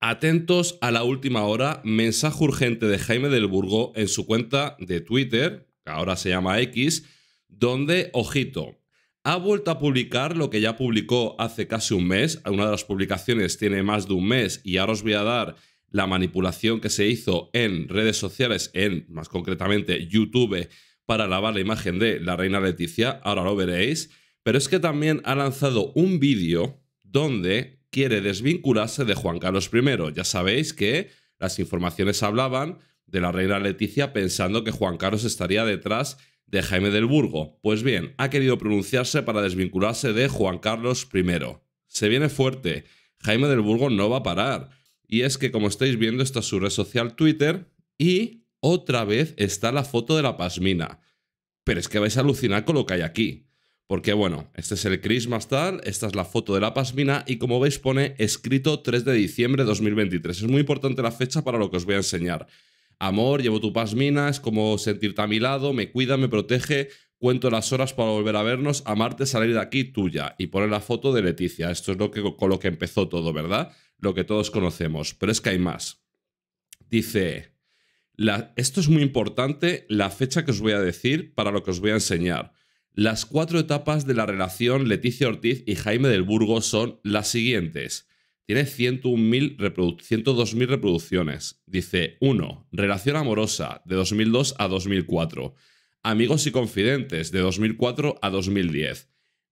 Atentos a la última hora, mensaje urgente de Jaime del Burgo en su cuenta de Twitter, que ahora se llama X, donde, ojito, ha vuelto a publicar lo que ya publicó hace casi un mes. Una de las publicaciones tiene más de un mes y ahora os voy a dar la manipulación que se hizo en redes sociales, en más concretamente YouTube, para lavar la imagen de la reina Leticia. Ahora lo veréis. Pero es que también ha lanzado un vídeo donde quiere desvincularse de Juan Carlos I. Ya sabéis que las informaciones hablaban de la reina Leticia pensando que Juan Carlos estaría detrás de Jaime del Burgo. Pues bien, ha querido pronunciarse para desvincularse de Juan Carlos I. Se viene fuerte, Jaime del Burgo no va a parar. Y es que como estáis viendo, está su red social Twitter y otra vez está la foto de la pasmina. Pero es que vais a alucinar con lo que hay aquí. Porque bueno, este es el Christmas tal, esta es la foto de la pasmina y como veis pone escrito 3 de diciembre de 2023. Es muy importante la fecha para lo que os voy a enseñar. Amor, llevo tu pasmina, es como sentirte a mi lado, me cuida, me protege, cuento las horas para volver a vernos, amarte, salir de aquí tuya. Y pone la foto de Leticia. Esto es lo que, con lo que empezó todo, ¿verdad? Lo que todos conocemos. Pero es que hay más. Dice, esto es muy importante, la fecha que os voy a decir para lo que os voy a enseñar. Las cuatro etapas de la relación Leticia Ortiz y Jaime del Burgo son las siguientes. Tiene 102.000 reproducciones. Dice 1. Relación amorosa, de 2002 a 2004. Amigos y confidentes, de 2004 a 2010.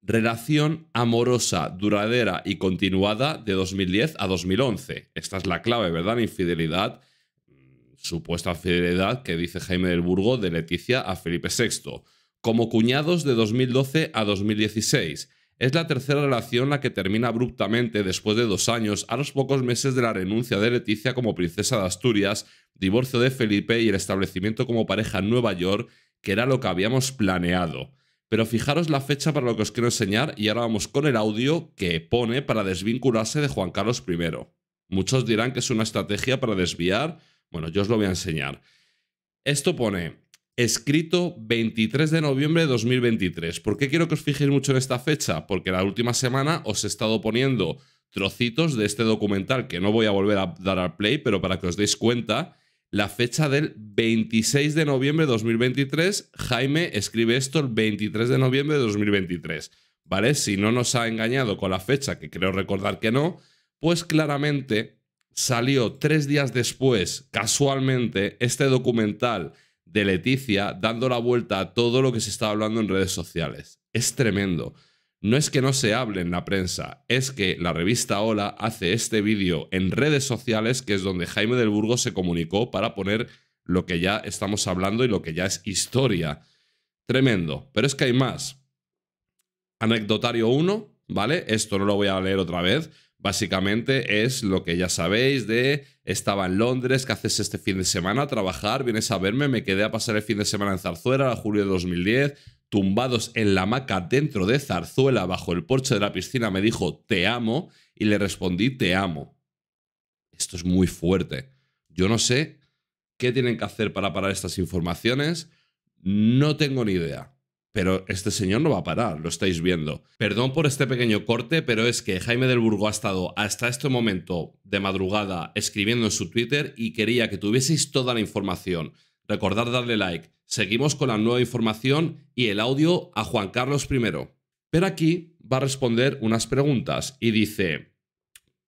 Relación amorosa, duradera y continuada, de 2010 a 2011. Esta es la clave, ¿verdad? Infidelidad, mm, supuesta fidelidad que dice Jaime del Burgo de Leticia a Felipe VI como cuñados de 2012 a 2016. Es la tercera relación la que termina abruptamente después de dos años, a los pocos meses de la renuncia de Leticia como princesa de Asturias, divorcio de Felipe y el establecimiento como pareja en Nueva York, que era lo que habíamos planeado. Pero fijaros la fecha para lo que os quiero enseñar y ahora vamos con el audio que pone para desvincularse de Juan Carlos I. Muchos dirán que es una estrategia para desviar, bueno, yo os lo voy a enseñar. Esto pone, escrito 23 de noviembre de 2023. ¿Por qué quiero que os fijéis mucho en esta fecha? Porque la última semana os he estado poniendo trocitos de este documental que no voy a volver a dar al play, pero para que os deis cuenta, la fecha del 26 de noviembre de 2023, Jaime escribe esto el 23 de noviembre de 2023, ¿vale? Si no nos ha engañado con la fecha, que creo recordar que no, pues claramente salió tres días después, casualmente, este documental de Leticia dando la vuelta a todo lo que se está hablando en redes sociales. Es tremendo. No es que no se hable en la prensa, es que la revista Hola hace este vídeo en redes sociales, que es donde Jaime del Burgo se comunicó para poner lo que ya estamos hablando y lo que ya es historia. Tremendo. Pero es que hay más. Anecdotario 1, ¿vale? Esto no lo voy a leer otra vez Básicamente es lo que ya sabéis de estaba en Londres, ¿qué haces este fin de semana? ¿A trabajar, vienes a verme, me quedé a pasar el fin de semana en Zarzuela, a julio de 2010, tumbados en la hamaca dentro de Zarzuela, bajo el porche de la piscina, me dijo, te amo, y le respondí, te amo. Esto es muy fuerte. Yo no sé qué tienen que hacer para parar estas informaciones, no tengo ni idea pero este señor no va a parar, lo estáis viendo. Perdón por este pequeño corte, pero es que Jaime del Burgo ha estado hasta este momento de madrugada escribiendo en su Twitter y quería que tuvieseis toda la información. Recordad darle like. Seguimos con la nueva información y el audio a Juan Carlos I. Pero aquí va a responder unas preguntas y dice,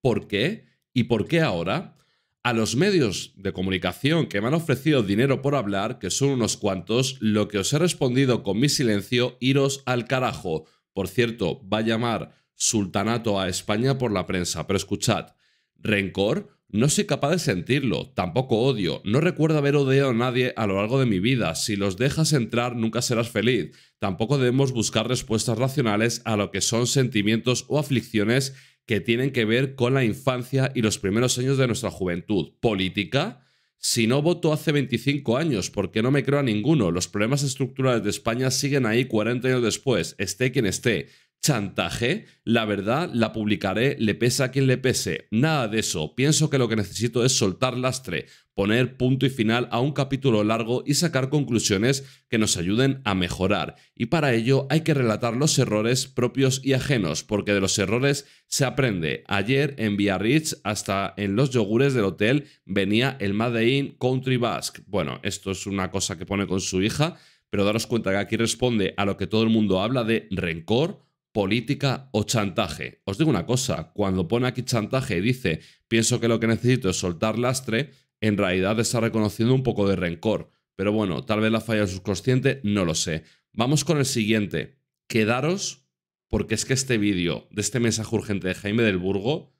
¿por qué? ¿Y por qué ahora? A los medios de comunicación que me han ofrecido dinero por hablar, que son unos cuantos, lo que os he respondido con mi silencio, iros al carajo. Por cierto, va a llamar sultanato a España por la prensa, pero escuchad, rencor, no soy capaz de sentirlo, tampoco odio, no recuerdo haber odiado a nadie a lo largo de mi vida, si los dejas entrar nunca serás feliz, tampoco debemos buscar respuestas racionales a lo que son sentimientos o aflicciones que tienen que ver con la infancia y los primeros años de nuestra juventud. Política, si no voto hace 25 años, porque no me creo a ninguno. Los problemas estructurales de España siguen ahí 40 años después, esté quien esté chantaje, la verdad la publicaré, le pesa a quien le pese, nada de eso, pienso que lo que necesito es soltar lastre, poner punto y final a un capítulo largo y sacar conclusiones que nos ayuden a mejorar. Y para ello hay que relatar los errores propios y ajenos, porque de los errores se aprende. Ayer en Rich, hasta en los yogures del hotel, venía el Made in Country Basque. Bueno, esto es una cosa que pone con su hija, pero daros cuenta que aquí responde a lo que todo el mundo habla de rencor, política o chantaje. Os digo una cosa, cuando pone aquí chantaje y dice pienso que lo que necesito es soltar lastre, en realidad está reconociendo un poco de rencor. Pero bueno, tal vez la falla del subconsciente, no lo sé. Vamos con el siguiente. Quedaros porque es que este vídeo de este mensaje urgente de Jaime del Burgo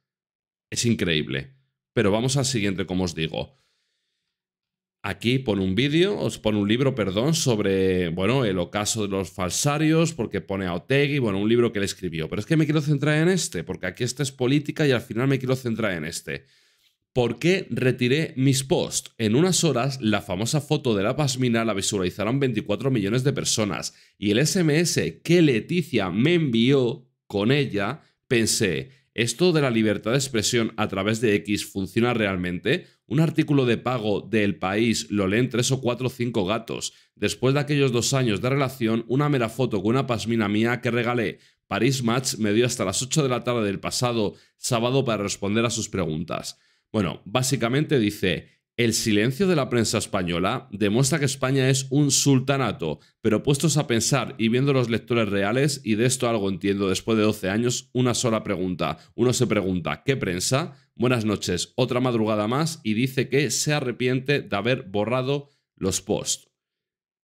es increíble. Pero vamos al siguiente, como os digo aquí pone un vídeo, os pone un libro, perdón, sobre, bueno, el ocaso de los falsarios, porque pone a Otegi, bueno, un libro que él escribió. Pero es que me quiero centrar en este, porque aquí esta es política y al final me quiero centrar en este. ¿Por qué retiré mis posts? En unas horas, la famosa foto de la pasmina la visualizaron 24 millones de personas y el SMS que Leticia me envió con ella, pensé, ¿esto de la libertad de expresión a través de X funciona realmente? Un artículo de pago de El País lo leen tres o cuatro o cinco gatos. Después de aquellos dos años de relación, una mera foto con una pasmina mía que regalé. París Match me dio hasta las 8 de la tarde del pasado sábado para responder a sus preguntas. Bueno, básicamente dice, el silencio de la prensa española demuestra que España es un sultanato, pero puestos a pensar y viendo los lectores reales, y de esto algo entiendo después de 12 años, una sola pregunta. Uno se pregunta, ¿qué prensa? Buenas noches, otra madrugada más y dice que se arrepiente de haber borrado los posts.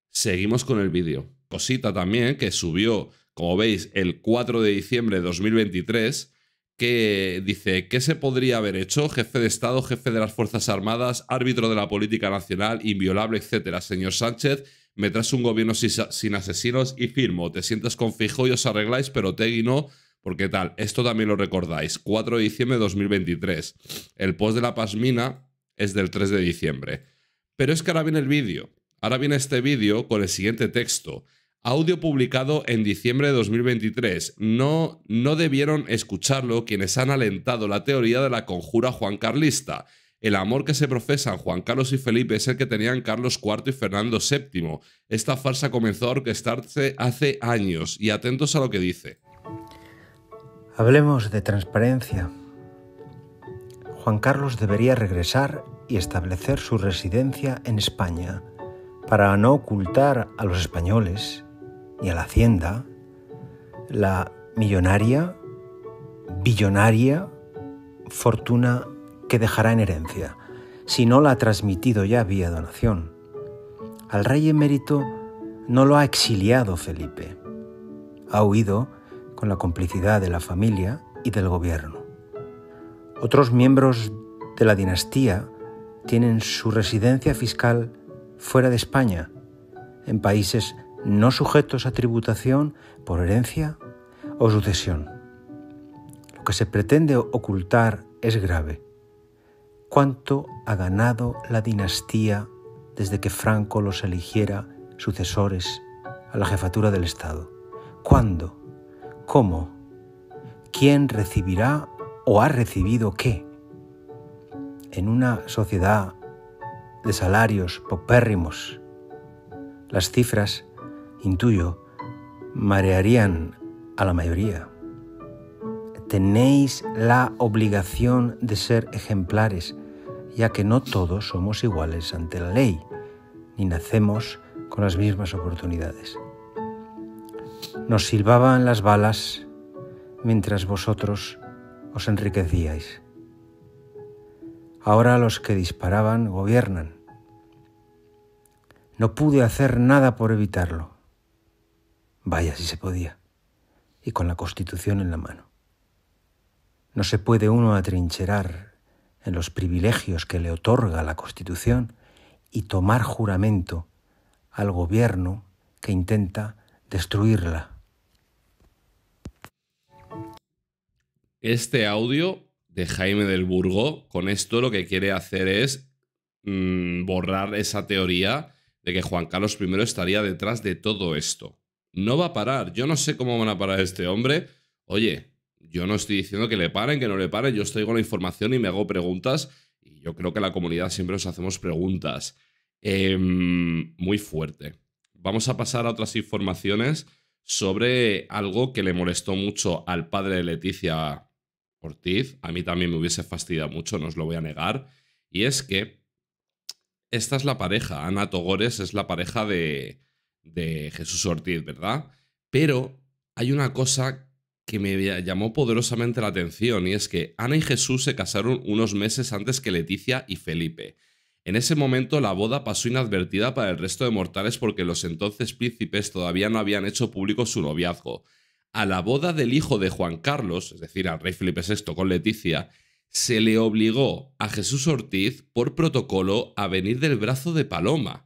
Seguimos con el vídeo. Cosita también que subió, como veis, el 4 de diciembre de 2023 que dice, ¿qué se podría haber hecho? Jefe de Estado, jefe de las Fuerzas Armadas, árbitro de la política nacional, inviolable, etcétera. Señor Sánchez, me traes un gobierno sin asesinos y firmo. Te sientas con fijo y os arregláis, pero Tegui no, porque tal. Esto también lo recordáis. 4 de diciembre de 2023. El post de la pasmina es del 3 de diciembre. Pero es que ahora viene el vídeo. Ahora viene este vídeo con el siguiente texto. Audio publicado en diciembre de 2023. No, no debieron escucharlo quienes han alentado la teoría de la conjura Juan Carlista. El amor que se profesan Juan Carlos y Felipe es el que tenían Carlos IV y Fernando VII. Esta farsa comenzó a orquestarse hace años y atentos a lo que dice. Hablemos de transparencia. Juan Carlos debería regresar y establecer su residencia en España para no ocultar a los españoles ni a la hacienda, la millonaria, billonaria fortuna que dejará en herencia, si no la ha transmitido ya vía donación. Al rey emérito no lo ha exiliado Felipe, ha huido con la complicidad de la familia y del gobierno. Otros miembros de la dinastía tienen su residencia fiscal fuera de España, en países no sujetos a tributación por herencia o sucesión. Lo que se pretende ocultar es grave. ¿Cuánto ha ganado la dinastía desde que Franco los eligiera sucesores a la jefatura del Estado? ¿Cuándo? ¿Cómo? ¿Quién recibirá o ha recibido qué? En una sociedad de salarios popérrimos, las cifras intuyo, marearían a la mayoría. Tenéis la obligación de ser ejemplares, ya que no todos somos iguales ante la ley, ni nacemos con las mismas oportunidades. Nos silbaban las balas mientras vosotros os enriquecíais. Ahora los que disparaban gobiernan. No pude hacer nada por evitarlo. Vaya si se podía. Y con la Constitución en la mano. No se puede uno atrincherar en los privilegios que le otorga la Constitución y tomar juramento al gobierno que intenta destruirla. Este audio de Jaime del Burgo, con esto lo que quiere hacer es mm, borrar esa teoría de que Juan Carlos I estaría detrás de todo esto no va a parar. Yo no sé cómo van a parar este hombre. Oye, yo no estoy diciendo que le paren, que no le paren, yo estoy con la información y me hago preguntas y yo creo que la comunidad siempre nos hacemos preguntas. Em, muy fuerte. Vamos a pasar a otras informaciones sobre algo que le molestó mucho al padre de Leticia Ortiz. A mí también me hubiese fastidiado mucho, no os lo voy a negar. Y es que esta es la pareja, Ana Togores es la pareja de, de Jesús Ortiz, ¿verdad? Pero hay una cosa que me llamó poderosamente la atención y es que Ana y Jesús se casaron unos meses antes que Leticia y Felipe. En ese momento la boda pasó inadvertida para el resto de mortales porque los entonces príncipes todavía no habían hecho público su noviazgo. A la boda del hijo de Juan Carlos, es decir, al rey Felipe VI con Leticia, se le obligó a Jesús Ortiz por protocolo a venir del brazo de Paloma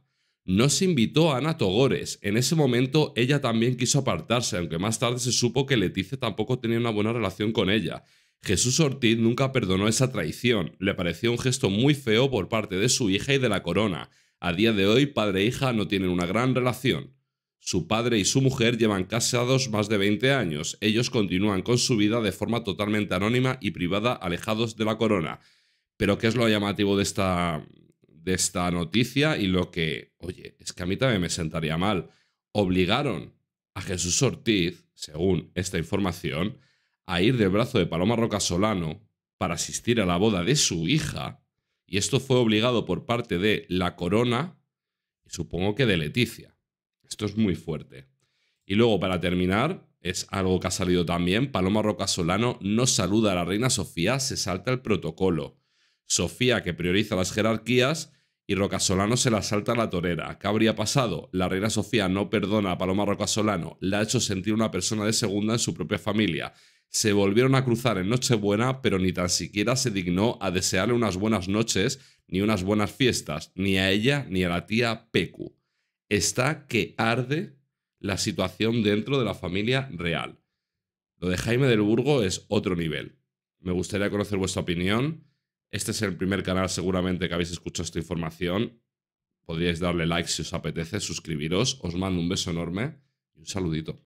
no se invitó a Ana Togores. En ese momento ella también quiso apartarse, aunque más tarde se supo que Leticia tampoco tenía una buena relación con ella. Jesús Ortiz nunca perdonó esa traición, le pareció un gesto muy feo por parte de su hija y de la corona. A día de hoy, padre e hija no tienen una gran relación. Su padre y su mujer llevan casados más de 20 años, ellos continúan con su vida de forma totalmente anónima y privada, alejados de la corona. Pero ¿qué es lo llamativo de esta, de esta noticia y lo que, oye, es que a mí también me sentaría mal. Obligaron a Jesús Ortiz, según esta información, a ir del brazo de Paloma Roca Solano para asistir a la boda de su hija, y esto fue obligado por parte de La Corona y supongo que de Leticia. Esto es muy fuerte. Y luego, para terminar, es algo que ha salido también, Paloma Roca Solano no saluda a la reina Sofía, se salta el protocolo. Sofía que prioriza las jerarquías y Rocasolano se la salta a la torera. ¿Qué habría pasado? La reina Sofía no perdona a Paloma Rocasolano, la ha hecho sentir una persona de segunda en su propia familia. Se volvieron a cruzar en Nochebuena, pero ni tan siquiera se dignó a desearle unas buenas noches ni unas buenas fiestas, ni a ella ni a la tía Pecu. Está que arde la situación dentro de la familia real. Lo de Jaime del Burgo es otro nivel. Me gustaría conocer vuestra opinión. Este es el primer canal seguramente que habéis escuchado esta información. Podríais darle like si os apetece, suscribiros. Os mando un beso enorme y un saludito.